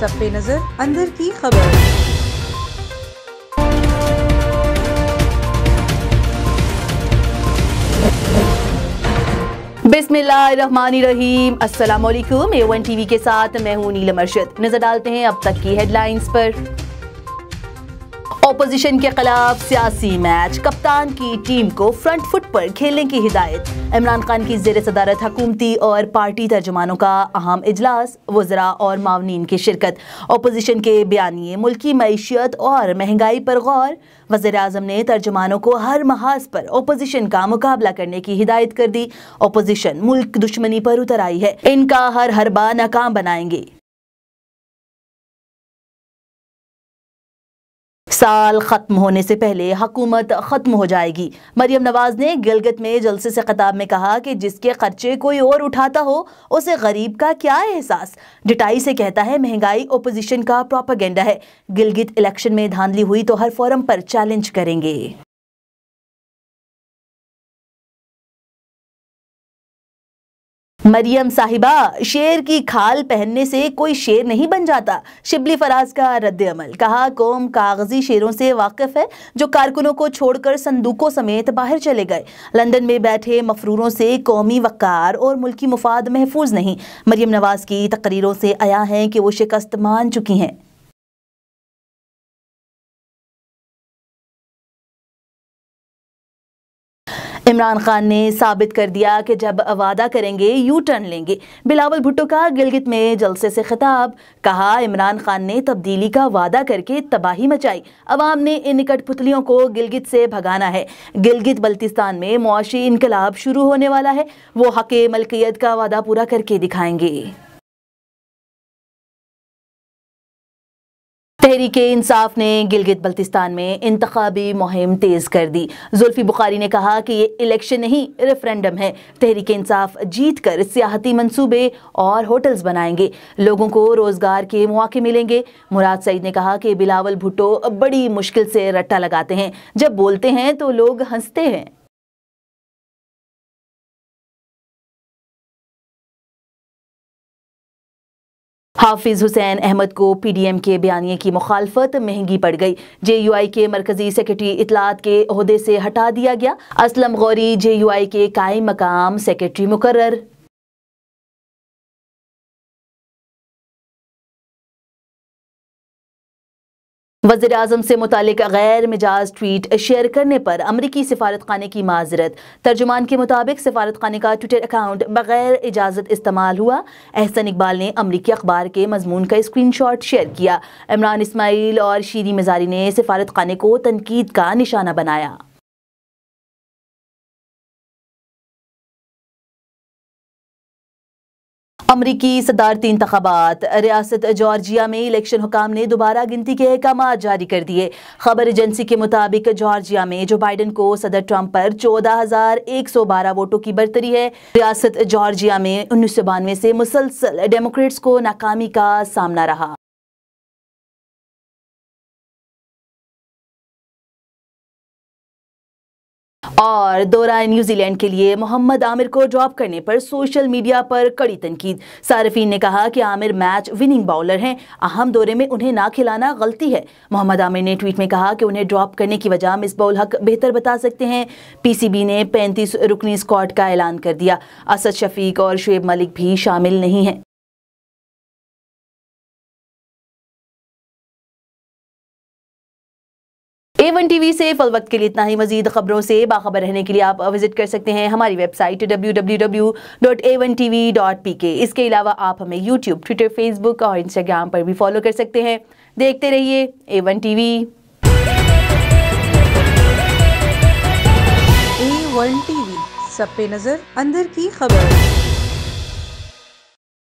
सब पे नजर अंदर की खबर बिस्मिल्लाहिर्रहमानिर्रहीम रहीम एवन टीवी के साथ मैं हूं नीलम अरशद नजर डालते हैं अब तक की हेडलाइंस पर ओपोजिशन के खिलाफ सियासी मैच कप्तान की टीम को फ्रंट फुट पर खेलने की हिदायत इमरान खान की जेर सदारत हकूमती और पार्टी तर्जमानों का अहम इजलास वजरा और मावनीन की शिरकत अपोजिशन के बयानी मुल्की मीशत और महंगाई पर गौर वजर अजम ने तर्जमानों को हर महाज पर अपोजिशन का मुकाबला करने की हिदायत कर दी अपोजिशन मुल्क दुश्मनी पर उतर आई है इनका हर हरबा नाकाम बनाएंगे साल ख़त्म होने से पहले हकूमत ख़त्म हो जाएगी मरियम नवाज़ ने गिलगित में जलसे से खिताब में कहा कि जिसके खर्चे कोई और उठाता हो उसे गरीब का क्या एहसास डिटाई से कहता है महंगाई ओपोजिशन का प्रोपागेंडा है गिलगित इलेक्शन में धांधली हुई तो हर फोरम पर चैलेंज करेंगे मरियम साहिबा शेर की खाल पहनने से कोई शेर नहीं बन जाता शिबली फराज का रद्द अमल कहा कौम कागजी शेरों से वाकिफ है जो कारकुनों को छोड़कर संदूकों समेत बाहर चले गए लंदन में बैठे मफरूरों से कौमी वक़ार और मुल्की मुफाद महफूज नहीं मरियम नवाज की तकरीरों से आया है कि वो शिकस्त मान चुकी हैं इमरान खान ने साबित कर दिया कि जब वादा करेंगे यू टर्न लेंगे बिलावल भुट्टो का गिलगित में जलसे से खिताब कहा इमरान खान ने तब्दीली का वादा करके तबाही मचाई अवाम ने इन निकट पुतलियों को गिलगित से भगाना है गिलगित बल्तिस्तान में मुआशी इनकलाब शुरू होने वाला है वो हक मलकियत का वादा पूरा करके दिखाएंगे तहरीक इंसाफ ने गिलगित बल्तिस्तान में इंतबी मुहिम तेज़ कर दी जुल्फी बुखारी ने कहा कि ये इलेक्शन नहीं रेफरेंडम है तहरीक इंसाफ जीत कर सियाहती मनसूबे और होटल्स बनाएंगे लोगों को रोज़गार के मौके मिलेंगे मुराद सईद ने कहा कि बिलावल भुट्टो बड़ी मुश्किल से रट्टा लगाते हैं जब बोलते हैं तो लोग हंसते हैं हाफिज हुसैन अहमद को पी डी एम के बयानी की मुखालफत महंगी पड़ गई जे यू आई के मरकजी सेक्रेटरी इतलात के अहदे से हटा दिया गया Aslam Gauri J U I के कायम मकाम सेक्रेटरी मुकर्र वजीर अजम से मुतल गैर मिजाज ट्वीट शेयर करने पर अमरीकी सफारत खाने की माजरत तर्जुमान के मुताबिक सफारत खाना का ट्विटर अकाउंट बगैर इजाज़त इस्तेमाल हुआ एहसन इकबाल ने अमरीकी अखबार के मजमून का स्क्रीन शॉट शेयर किया इमरान इसमाइल और शीरी मजारी ने सिफारत खाने को तनकीद का निशाना बनाया अमरीकी सदारती इंतबात रियासत जॉर्जिया में इलेक्शन हुकाम ने दोबारा गिनती के अहकाम जारी कर दिए खबर एजेंसी के मुताबिक जॉर्जिया में जो बाइडन को सदर ट्रंप पर चौदह हजार एक सौ बारह वोटों की बरतरी है रियासत जॉर्जिया में उन्नीस सौ बानवे से मुसलसल डेमोक्रेट्स को नाकामी का सामना रहा और दौरा न्यूजीलैंड के लिए मोहम्मद आमिर को ड्रॉप करने पर सोशल मीडिया पर कड़ी तनकीद सार्फिन ने कहा कि आमिर मैच विनिंग बॉलर हैं अहम दौरे में उन्हें ना खिलाना गलती है मोहम्मद आमिर ने ट्वीट में कहा कि उन्हें ड्रॉप करने की वजह मिस बॉल हक बेहतर बता सकते हैं पीसीबी ने पैंतीस रुकनी स्क्वाड का ऐलान कर दिया असद शफीक और शुएब मलिक भी शामिल नहीं हैं ए वन टीवी से फल वक्त के लिए इतना ही मजीद खबरों से बाखबर रहने के लिए आप विजिट कर सकते हैं हमारी website W W W dot A one T V dot P K इसके अलावा आप हमें यूट्यूब ट्विटर फेसबुक और इंस्टाग्राम पर भी फॉलो कर सकते हैं देखते रहिए A one T V A one T V सब पे नज़र अंदर की खबर